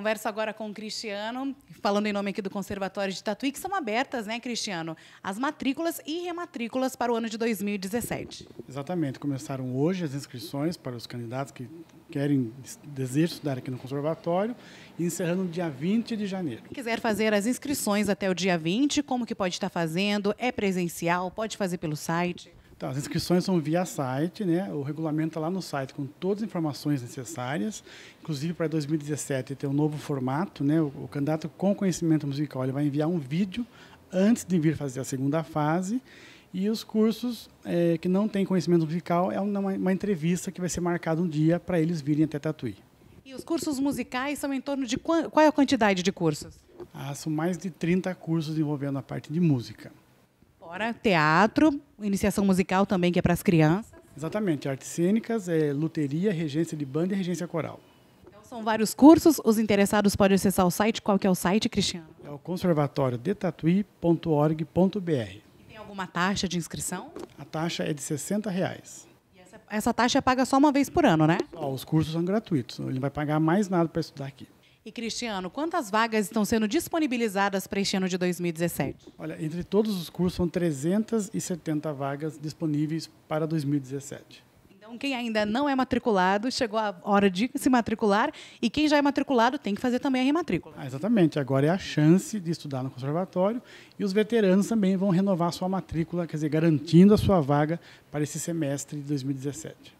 Converso agora com o Cristiano, falando em nome aqui do Conservatório de Tatuí, que são abertas, né, Cristiano, as matrículas e rematrículas para o ano de 2017. Exatamente. Começaram hoje as inscrições para os candidatos que querem, desejam estudar aqui no Conservatório, encerrando no dia 20 de janeiro. Quem quiser fazer as inscrições até o dia 20, como que pode estar fazendo? É presencial? Pode fazer pelo site? Então, as inscrições são via site, né? O regulamento está lá no site com todas as informações necessárias. Inclusive para 2017 tem um novo formato, né? O, o candidato com conhecimento musical ele vai enviar um vídeo antes de vir fazer a segunda fase. E os cursos é, que não têm conhecimento musical é uma, uma entrevista que vai ser marcada um dia para eles virem até Tatuí. E os cursos musicais são em torno de qual, qual é a quantidade de cursos? Ah, são mais de 30 cursos envolvendo a parte de música. Agora, teatro, iniciação musical também, que é para as crianças. Exatamente, artes cênicas, é, luteria, regência de banda e regência coral. Então são vários cursos, os interessados podem acessar o site. Qual que é o site, Cristiano? É o conservatóriodetatuí.org.br. Tem alguma taxa de inscrição? A taxa é de 60 reais. E essa, taxa taxa é paga só uma vez por ano, né? os cursos são gratuitos, ele não vai pagar mais nada para estudar aqui. E Cristiano, quantas vagas estão sendo disponibilizadas para este ano de 2017? Olha, entre todos os cursos são 370 vagas disponíveis para 2017. Então, quem ainda não é matriculado, chegou a hora de se matricular. E quem já é matriculado tem que fazer também a rematrícula. Ah, exatamente. Agora é a chance de estudar no conservatório. E os veteranos também vão renovar sua matrícula, quer dizer, garantindo a sua vaga para esse semestre de 2017.